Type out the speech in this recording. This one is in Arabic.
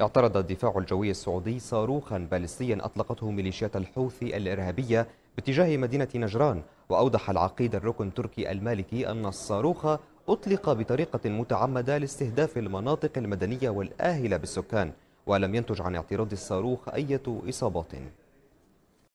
اعترض الدفاع الجوي السعودي صاروخا باليستيا أطلقته ميليشيات الحوثي الإرهابية باتجاه مدينة نجران وأوضح العقيد الركن التركي المالكي أن الصاروخ أطلق بطريقة متعمدة لاستهداف المناطق المدنية والآهلة بالسكان ولم ينتج عن اعتراض الصاروخ أي إصابات